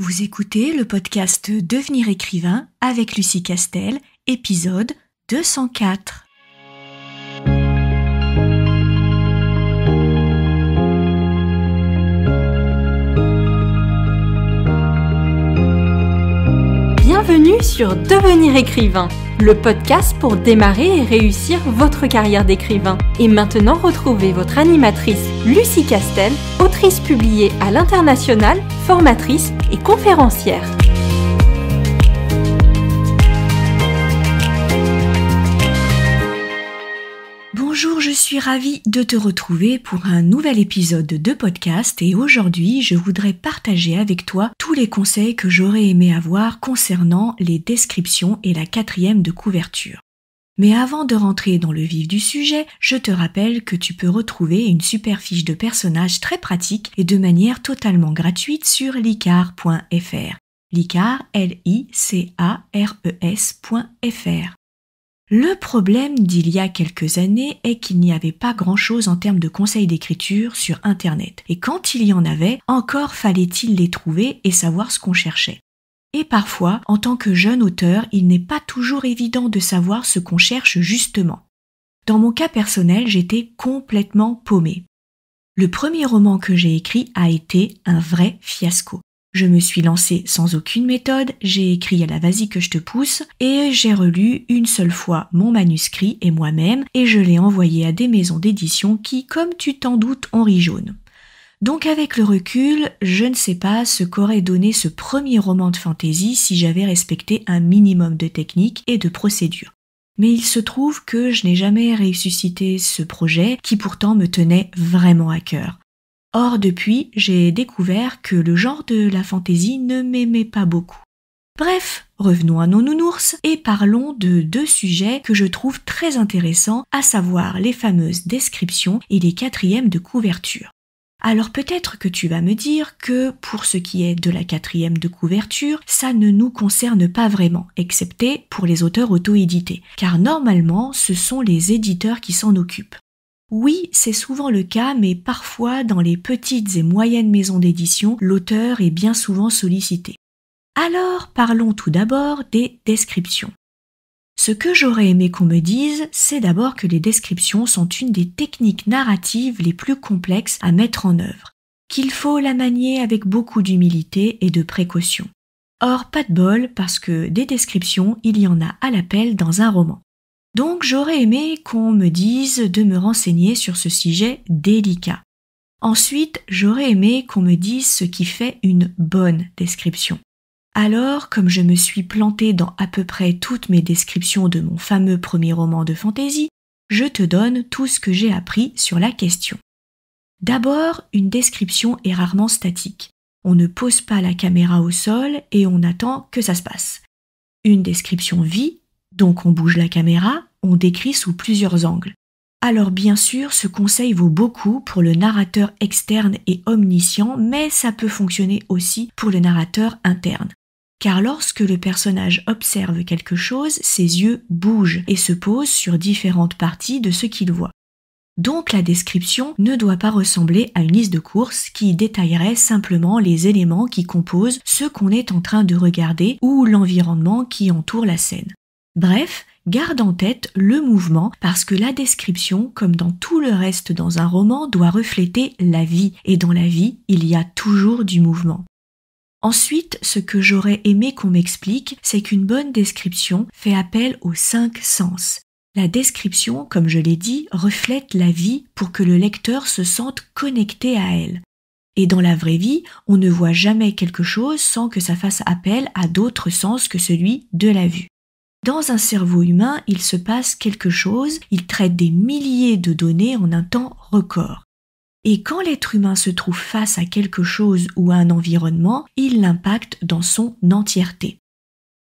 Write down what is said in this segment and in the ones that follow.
Vous écoutez le podcast Devenir écrivain avec Lucie Castel, épisode 204. sur Devenir écrivain, le podcast pour démarrer et réussir votre carrière d'écrivain. Et maintenant, retrouvez votre animatrice Lucie Castel, autrice publiée à l'international, formatrice et conférencière. Bonjour, je suis ravie de te retrouver pour un nouvel épisode de podcast et aujourd'hui je voudrais partager avec toi tous les conseils que j'aurais aimé avoir concernant les descriptions et la quatrième de couverture. Mais avant de rentrer dans le vif du sujet, je te rappelle que tu peux retrouver une super fiche de personnages très pratique et de manière totalement gratuite sur licar.fr. L-I-C-A-R-E-S.fr. E le problème d'il y a quelques années est qu'il n'y avait pas grand-chose en termes de conseils d'écriture sur Internet, et quand il y en avait, encore fallait-il les trouver et savoir ce qu'on cherchait. Et parfois, en tant que jeune auteur, il n'est pas toujours évident de savoir ce qu'on cherche justement. Dans mon cas personnel, j'étais complètement paumé. Le premier roman que j'ai écrit a été un vrai fiasco. Je me suis lancée sans aucune méthode, j'ai écrit à la vas que je te pousse, et j'ai relu une seule fois mon manuscrit et moi-même, et je l'ai envoyé à des maisons d'édition qui, comme tu t'en doutes, ont ri jaune. Donc avec le recul, je ne sais pas ce qu'aurait donné ce premier roman de fantaisie si j'avais respecté un minimum de techniques et de procédures. Mais il se trouve que je n'ai jamais ressuscité ce projet qui pourtant me tenait vraiment à cœur. Or, depuis, j'ai découvert que le genre de la fantaisie ne m'aimait pas beaucoup. Bref, revenons à nos nounours et parlons de deux sujets que je trouve très intéressants, à savoir les fameuses descriptions et les quatrièmes de couverture. Alors peut-être que tu vas me dire que pour ce qui est de la quatrième de couverture, ça ne nous concerne pas vraiment, excepté pour les auteurs auto-édités, car normalement ce sont les éditeurs qui s'en occupent. Oui, c'est souvent le cas, mais parfois, dans les petites et moyennes maisons d'édition, l'auteur est bien souvent sollicité. Alors, parlons tout d'abord des descriptions. Ce que j'aurais aimé qu'on me dise, c'est d'abord que les descriptions sont une des techniques narratives les plus complexes à mettre en œuvre, qu'il faut la manier avec beaucoup d'humilité et de précaution. Or, pas de bol, parce que des descriptions, il y en a à l'appel dans un roman. Donc j'aurais aimé qu'on me dise de me renseigner sur ce sujet délicat. Ensuite, j'aurais aimé qu'on me dise ce qui fait une bonne description. Alors, comme je me suis plantée dans à peu près toutes mes descriptions de mon fameux premier roman de fantaisie, je te donne tout ce que j'ai appris sur la question. D'abord, une description est rarement statique. On ne pose pas la caméra au sol et on attend que ça se passe. Une description vit donc on bouge la caméra, on décrit sous plusieurs angles. Alors bien sûr, ce conseil vaut beaucoup pour le narrateur externe et omniscient, mais ça peut fonctionner aussi pour le narrateur interne. Car lorsque le personnage observe quelque chose, ses yeux bougent et se posent sur différentes parties de ce qu'il voit. Donc la description ne doit pas ressembler à une liste de courses qui détaillerait simplement les éléments qui composent ce qu'on est en train de regarder ou l'environnement qui entoure la scène. Bref, garde en tête le mouvement parce que la description, comme dans tout le reste dans un roman, doit refléter la vie et dans la vie, il y a toujours du mouvement. Ensuite, ce que j'aurais aimé qu'on m'explique, c'est qu'une bonne description fait appel aux cinq sens. La description, comme je l'ai dit, reflète la vie pour que le lecteur se sente connecté à elle. Et dans la vraie vie, on ne voit jamais quelque chose sans que ça fasse appel à d'autres sens que celui de la vue. Dans un cerveau humain, il se passe quelque chose, il traite des milliers de données en un temps record. Et quand l'être humain se trouve face à quelque chose ou à un environnement, il l'impacte dans son entièreté.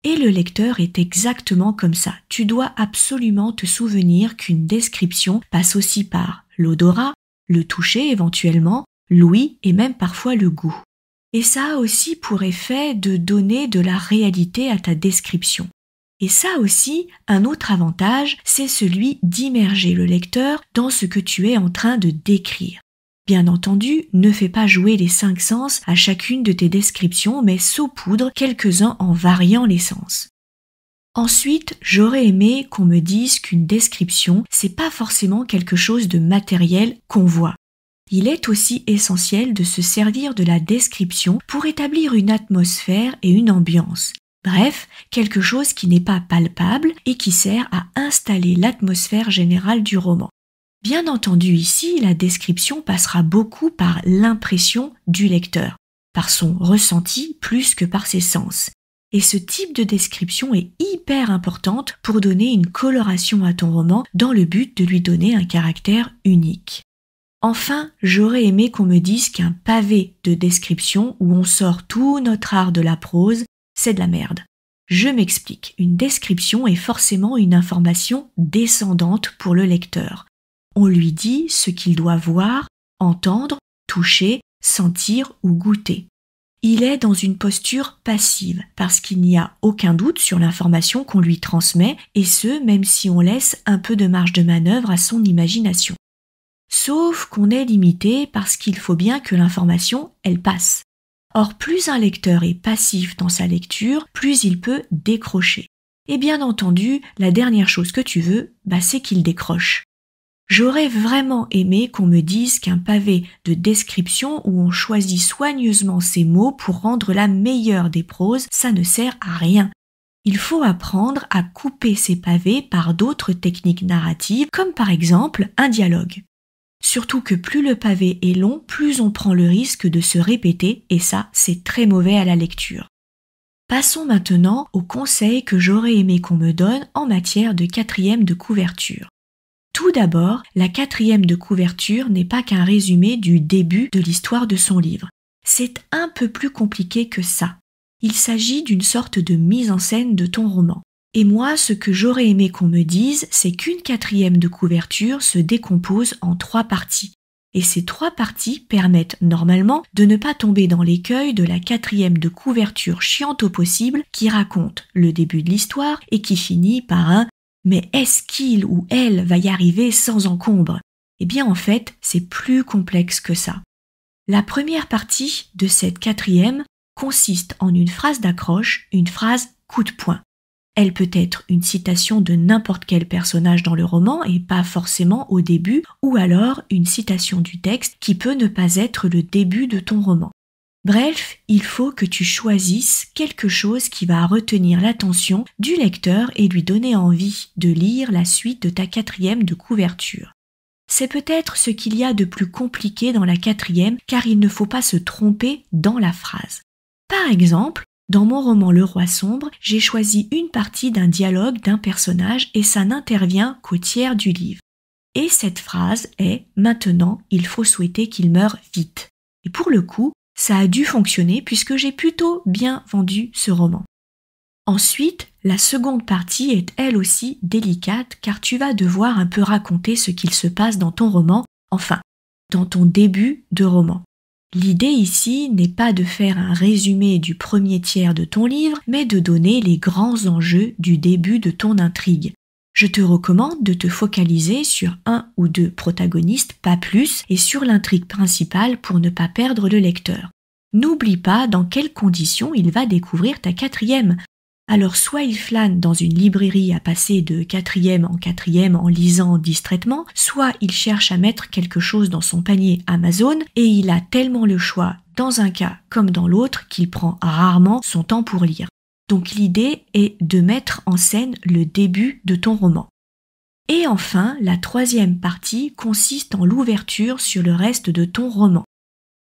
Et le lecteur est exactement comme ça. Tu dois absolument te souvenir qu'une description passe aussi par l'odorat, le toucher éventuellement, l'ouïe et même parfois le goût. Et ça a aussi pour effet de donner de la réalité à ta description. Et ça aussi, un autre avantage, c'est celui d'immerger le lecteur dans ce que tu es en train de décrire. Bien entendu, ne fais pas jouer les cinq sens à chacune de tes descriptions, mais saupoudre quelques-uns en variant les sens. Ensuite, j'aurais aimé qu'on me dise qu'une description, c'est pas forcément quelque chose de matériel qu'on voit. Il est aussi essentiel de se servir de la description pour établir une atmosphère et une ambiance. Bref, quelque chose qui n'est pas palpable et qui sert à installer l'atmosphère générale du roman. Bien entendu ici, la description passera beaucoup par l'impression du lecteur, par son ressenti plus que par ses sens. Et ce type de description est hyper importante pour donner une coloration à ton roman dans le but de lui donner un caractère unique. Enfin, j'aurais aimé qu'on me dise qu'un pavé de description où on sort tout notre art de la prose c'est de la merde. Je m'explique, une description est forcément une information descendante pour le lecteur. On lui dit ce qu'il doit voir, entendre, toucher, sentir ou goûter. Il est dans une posture passive parce qu'il n'y a aucun doute sur l'information qu'on lui transmet et ce même si on laisse un peu de marge de manœuvre à son imagination. Sauf qu'on est limité parce qu'il faut bien que l'information, elle passe. Or, plus un lecteur est passif dans sa lecture, plus il peut décrocher. Et bien entendu, la dernière chose que tu veux, bah, c'est qu'il décroche. J'aurais vraiment aimé qu'on me dise qu'un pavé de description où on choisit soigneusement ses mots pour rendre la meilleure des proses, ça ne sert à rien. Il faut apprendre à couper ces pavés par d'autres techniques narratives, comme par exemple un dialogue. Surtout que plus le pavé est long, plus on prend le risque de se répéter, et ça, c'est très mauvais à la lecture. Passons maintenant aux conseils que j'aurais aimé qu'on me donne en matière de quatrième de couverture. Tout d'abord, la quatrième de couverture n'est pas qu'un résumé du début de l'histoire de son livre. C'est un peu plus compliqué que ça. Il s'agit d'une sorte de mise en scène de ton roman. Et moi, ce que j'aurais aimé qu'on me dise, c'est qu'une quatrième de couverture se décompose en trois parties. Et ces trois parties permettent normalement de ne pas tomber dans l'écueil de la quatrième de couverture chiante au possible qui raconte le début de l'histoire et qui finit par un Mais est-ce qu'il ou elle va y arriver sans encombre Eh bien en fait, c'est plus complexe que ça. La première partie de cette quatrième consiste en une phrase d'accroche, une phrase coup de poing. Elle peut être une citation de n'importe quel personnage dans le roman et pas forcément au début, ou alors une citation du texte qui peut ne pas être le début de ton roman. Bref, il faut que tu choisisses quelque chose qui va retenir l'attention du lecteur et lui donner envie de lire la suite de ta quatrième de couverture. C'est peut-être ce qu'il y a de plus compliqué dans la quatrième car il ne faut pas se tromper dans la phrase. Par exemple, dans mon roman Le Roi sombre, j'ai choisi une partie d'un dialogue d'un personnage et ça n'intervient qu'au tiers du livre. Et cette phrase est Maintenant, il faut souhaiter qu'il meure vite. Et pour le coup, ça a dû fonctionner puisque j'ai plutôt bien vendu ce roman. Ensuite, la seconde partie est elle aussi délicate car tu vas devoir un peu raconter ce qu'il se passe dans ton roman, enfin, dans ton début de roman. L'idée ici n'est pas de faire un résumé du premier tiers de ton livre, mais de donner les grands enjeux du début de ton intrigue. Je te recommande de te focaliser sur un ou deux protagonistes, pas plus, et sur l'intrigue principale pour ne pas perdre le lecteur. N'oublie pas dans quelles conditions il va découvrir ta quatrième. Alors soit il flâne dans une librairie à passer de quatrième en quatrième en lisant distraitement, soit il cherche à mettre quelque chose dans son panier Amazon et il a tellement le choix dans un cas comme dans l'autre qu'il prend rarement son temps pour lire. Donc l'idée est de mettre en scène le début de ton roman. Et enfin, la troisième partie consiste en l'ouverture sur le reste de ton roman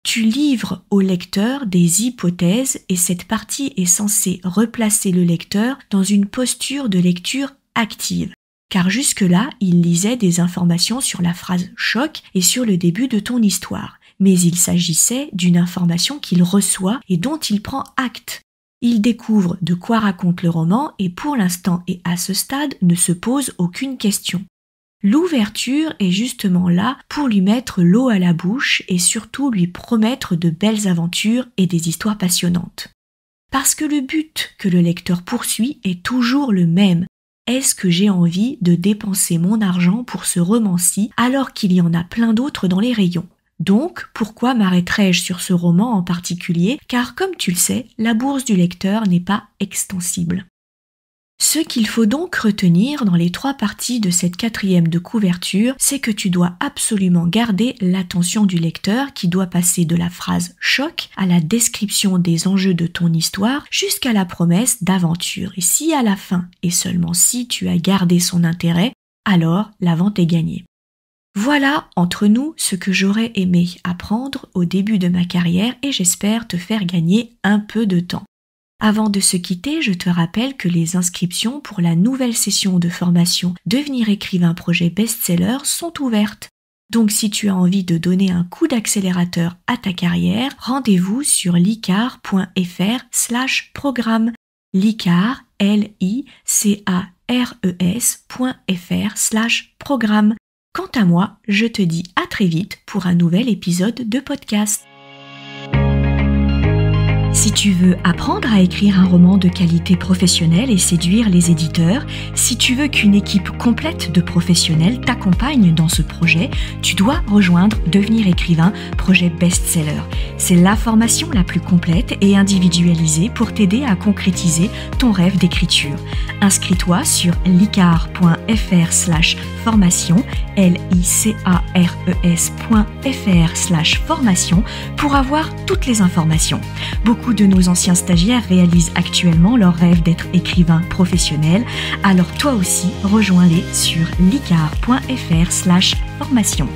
tu livres au lecteur des hypothèses et cette partie est censée replacer le lecteur dans une posture de lecture active, car jusque-là, il lisait des informations sur la phrase choc et sur le début de ton histoire, mais il s'agissait d'une information qu'il reçoit et dont il prend acte. Il découvre de quoi raconte le roman et pour l'instant et à ce stade ne se pose aucune question. L'ouverture est justement là pour lui mettre l'eau à la bouche et surtout lui promettre de belles aventures et des histoires passionnantes. Parce que le but que le lecteur poursuit est toujours le même. Est-ce que j'ai envie de dépenser mon argent pour ce roman-ci alors qu'il y en a plein d'autres dans les rayons donc, pourquoi m'arrêterais-je sur ce roman en particulier Car comme tu le sais, la bourse du lecteur n'est pas extensible. Ce qu'il faut donc retenir dans les trois parties de cette quatrième de couverture, c'est que tu dois absolument garder l'attention du lecteur qui doit passer de la phrase choc à la description des enjeux de ton histoire jusqu'à la promesse d'aventure. Et si à la fin, et seulement si tu as gardé son intérêt, alors la vente est gagnée. Voilà, entre nous, ce que j'aurais aimé apprendre au début de ma carrière et j'espère te faire gagner un peu de temps. Avant de se quitter, je te rappelle que les inscriptions pour la nouvelle session de formation Devenir écrivain projet best-seller sont ouvertes. Donc si tu as envie de donner un coup d'accélérateur à ta carrière, rendez-vous sur licar.fr slash programme. Licar, l i c a r e s.fr slash programme. Quant à moi, je te dis à très vite pour un nouvel épisode de podcast. Si tu veux apprendre à écrire un roman de qualité professionnelle et séduire les éditeurs, si tu veux qu'une équipe complète de professionnels t'accompagne dans ce projet, tu dois rejoindre Devenir écrivain, projet best-seller. C'est la formation la plus complète et individualisée pour t'aider à concrétiser ton rêve d'écriture. Inscris-toi sur licar.fr slash formation, l i c a r e slash formation pour avoir toutes les informations. Beaucoup de nos anciens stagiaires réalisent actuellement leur rêve d'être écrivain professionnel. Alors toi aussi, rejoins-les sur licar.fr slash formation.